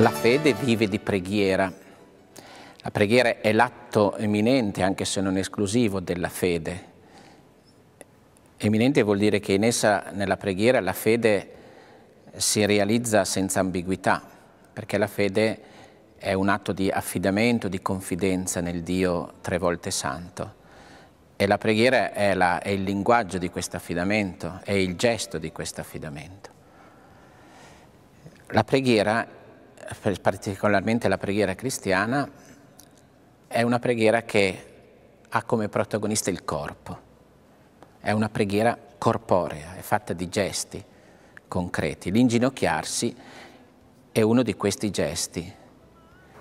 La fede vive di preghiera. La preghiera è l'atto eminente, anche se non esclusivo, della fede. Eminente vuol dire che in essa, nella preghiera, la fede si realizza senza ambiguità, perché la fede è un atto di affidamento, di confidenza nel Dio tre volte santo. E la preghiera è, la, è il linguaggio di questo affidamento, è il gesto di questo affidamento. La preghiera particolarmente la preghiera cristiana, è una preghiera che ha come protagonista il corpo. È una preghiera corporea, è fatta di gesti concreti. L'inginocchiarsi è uno di questi gesti.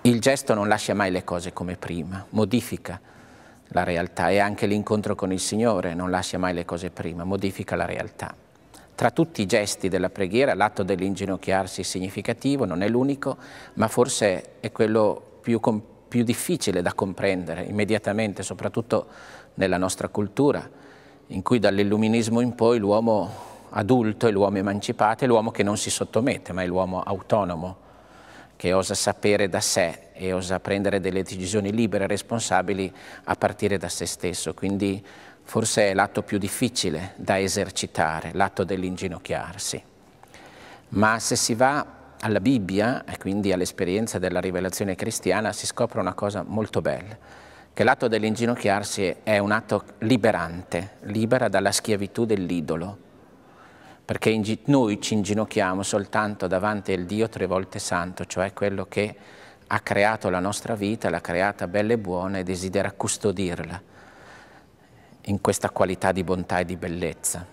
Il gesto non lascia mai le cose come prima, modifica la realtà e anche l'incontro con il Signore non lascia mai le cose prima, modifica la realtà. Tra tutti i gesti della preghiera, l'atto dell'inginocchiarsi è significativo, non è l'unico, ma forse è quello più, più difficile da comprendere immediatamente, soprattutto nella nostra cultura, in cui dall'illuminismo in poi l'uomo adulto è l'uomo emancipato, è l'uomo che non si sottomette, ma è l'uomo autonomo, che osa sapere da sé e osa prendere delle decisioni libere e responsabili a partire da se stesso. Quindi forse è l'atto più difficile da esercitare, l'atto dell'inginocchiarsi. Ma se si va alla Bibbia e quindi all'esperienza della rivelazione cristiana si scopre una cosa molto bella, che l'atto dell'inginocchiarsi è un atto liberante, libera dalla schiavitù dell'idolo, perché noi ci inginocchiamo soltanto davanti al Dio tre volte santo, cioè quello che ha creato la nostra vita, l'ha creata bella e buona e desidera custodirla in questa qualità di bontà e di bellezza.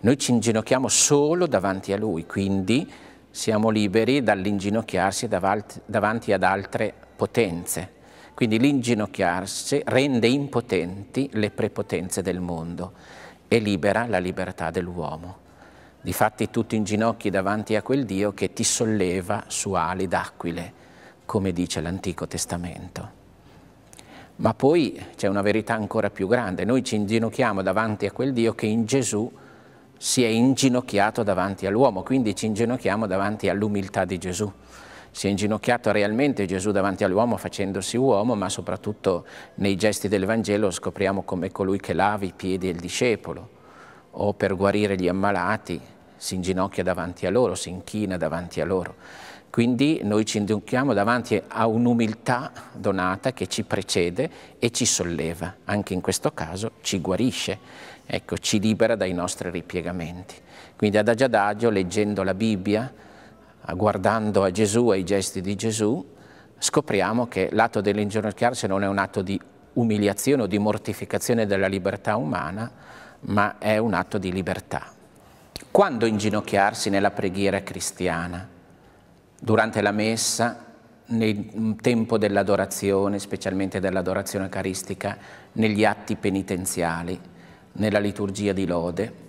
Noi ci inginocchiamo solo davanti a Lui, quindi siamo liberi dall'inginocchiarsi davanti, ad altre potenze. Quindi l'inginocchiarsi rende impotenti le prepotenze del mondo e libera la libertà dell'uomo. Difatti tu ti inginocchi davanti a quel Dio che ti solleva su ali d'aquile, come dice l'Antico Testamento. Ma poi c'è una verità ancora più grande, noi ci inginocchiamo davanti a quel Dio che in Gesù si è inginocchiato davanti all'uomo, quindi ci inginocchiamo davanti all'umiltà di Gesù. Si è inginocchiato realmente Gesù davanti all'uomo facendosi uomo, ma soprattutto nei gesti del Vangelo scopriamo come colui che lava i piedi del discepolo o per guarire gli ammalati si inginocchia davanti a loro, si inchina davanti a loro. Quindi noi ci inginocchiamo davanti a un'umiltà donata che ci precede e ci solleva, anche in questo caso ci guarisce, ecco, ci libera dai nostri ripiegamenti. Quindi adagio adagio, leggendo la Bibbia, guardando a Gesù, ai gesti di Gesù, scopriamo che l'atto dell'inginocchiarsi non è un atto di umiliazione o di mortificazione della libertà umana, ma è un atto di libertà. Quando inginocchiarsi nella preghiera cristiana? durante la messa, nel tempo dell'adorazione, specialmente dell'adorazione eucaristica, negli atti penitenziali, nella liturgia di lode.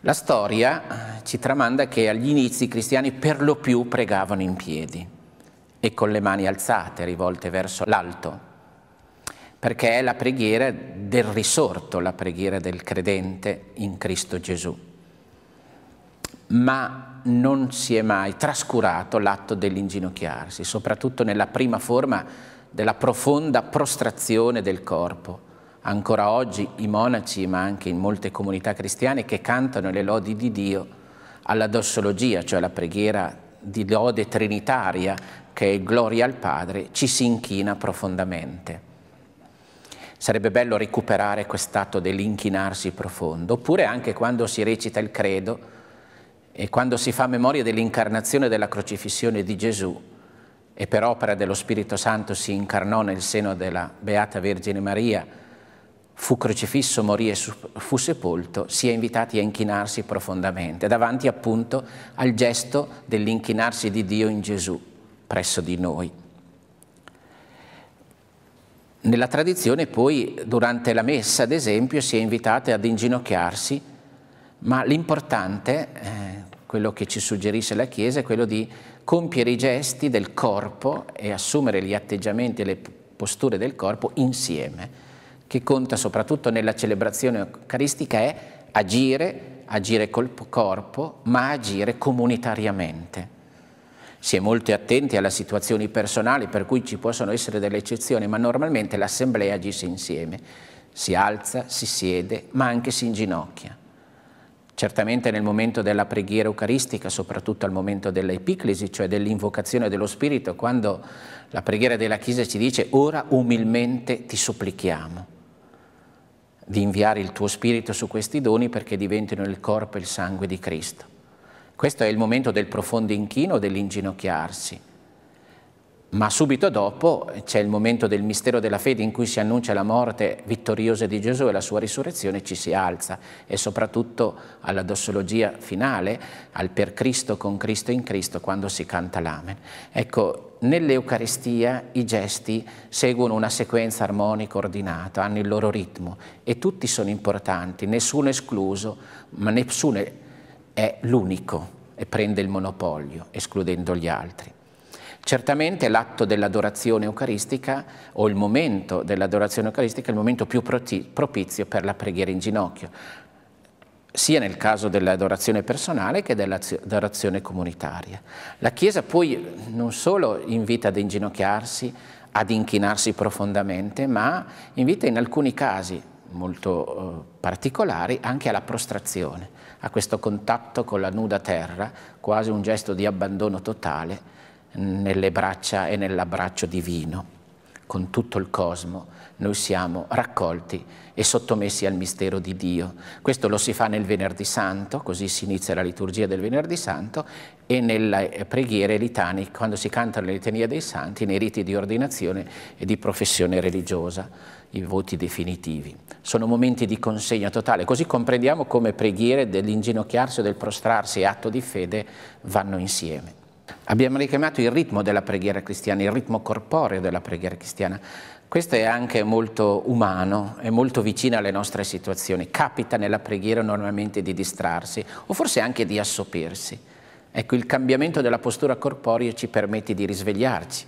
La storia ci tramanda che agli inizi i cristiani per lo più pregavano in piedi e con le mani alzate, rivolte verso l'alto, perché è la preghiera del risorto, la preghiera del credente in Cristo Gesù. Ma non si è mai trascurato l'atto dell'inginocchiarsi, soprattutto nella prima forma della profonda prostrazione del corpo. Ancora oggi i monaci, ma anche in molte comunità cristiane che cantano le lodi di Dio alla dossologia, cioè alla preghiera di lode trinitaria che è gloria al Padre, ci si inchina profondamente. Sarebbe bello recuperare quest'atto dell'inchinarsi profondo, oppure anche quando si recita il credo, e quando si fa memoria dell'incarnazione della crocifissione di Gesù, e per opera dello Spirito Santo si incarnò nel seno della Beata Vergine Maria, fu crocifisso, morì e fu sepolto, si è invitati a inchinarsi profondamente, davanti appunto al gesto dell'inchinarsi di Dio in Gesù presso di noi. Nella tradizione poi, durante la messa, ad esempio, si è invitati ad inginocchiarsi ma l'importante, eh, quello che ci suggerisce la Chiesa, è quello di compiere i gesti del corpo e assumere gli atteggiamenti e le posture del corpo insieme. Che conta soprattutto nella celebrazione eucaristica è agire, agire col corpo, ma agire comunitariamente. Si è molto attenti alle situazioni personali, per cui ci possono essere delle eccezioni, ma normalmente l'assemblea agisce insieme. Si alza, si siede, ma anche si inginocchia Certamente nel momento della preghiera eucaristica, soprattutto al momento dell'epiclesi, cioè dell'invocazione dello Spirito, quando la preghiera della Chiesa ci dice ora umilmente ti supplichiamo di inviare il tuo Spirito su questi doni perché diventino il corpo e il sangue di Cristo. Questo è il momento del profondo inchino, dell'inginocchiarsi, ma subito dopo c'è il momento del mistero della fede in cui si annuncia la morte vittoriosa di Gesù e la sua risurrezione ci si alza e soprattutto alla dossologia finale, al per Cristo con Cristo in Cristo quando si canta l'amen. Ecco, nell'Eucaristia i gesti seguono una sequenza armonica ordinata, hanno il loro ritmo e tutti sono importanti, nessuno escluso, ma nessuno è l'unico e prende il monopolio escludendo gli altri. Certamente l'atto dell'adorazione eucaristica o il momento dell'adorazione eucaristica è il momento più propizio per la preghiera in ginocchio, sia nel caso dell'adorazione personale che dell'adorazione comunitaria. La Chiesa poi non solo invita ad inginocchiarsi, ad inchinarsi profondamente, ma invita in alcuni casi molto eh, particolari anche alla prostrazione, a questo contatto con la nuda terra, quasi un gesto di abbandono totale nelle braccia e nell'abbraccio divino. Con tutto il cosmo noi siamo raccolti e sottomessi al mistero di Dio. Questo lo si fa nel venerdì santo, così si inizia la liturgia del venerdì santo e nelle preghiere litani, quando si cantano le litanie dei santi, nei riti di ordinazione e di professione religiosa, i voti definitivi. Sono momenti di consegna totale, così comprendiamo come preghiere dell'inginocchiarsi o del prostrarsi e atto di fede vanno insieme. Abbiamo richiamato il ritmo della preghiera cristiana, il ritmo corporeo della preghiera cristiana. Questo è anche molto umano, è molto vicino alle nostre situazioni. Capita nella preghiera normalmente di distrarsi o forse anche di assopirsi. Ecco, il cambiamento della postura corporea ci permette di risvegliarci,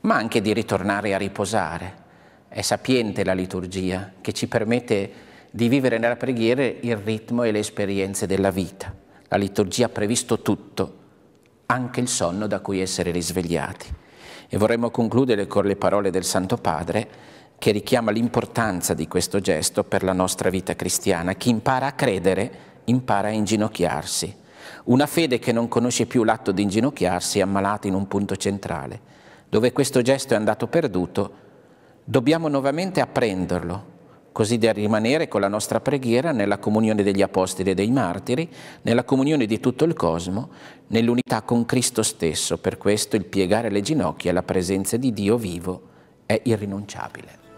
ma anche di ritornare a riposare. È sapiente la liturgia che ci permette di vivere nella preghiera il ritmo e le esperienze della vita. La liturgia ha previsto tutto anche il sonno da cui essere risvegliati. E vorremmo concludere con le parole del Santo Padre che richiama l'importanza di questo gesto per la nostra vita cristiana. Chi impara a credere impara a inginocchiarsi. Una fede che non conosce più l'atto di inginocchiarsi è ammalata in un punto centrale. Dove questo gesto è andato perduto, dobbiamo nuovamente apprenderlo, così da rimanere con la nostra preghiera nella comunione degli apostoli e dei martiri, nella comunione di tutto il cosmo, nell'unità con Cristo stesso. Per questo il piegare le ginocchia alla presenza di Dio vivo è irrinunciabile.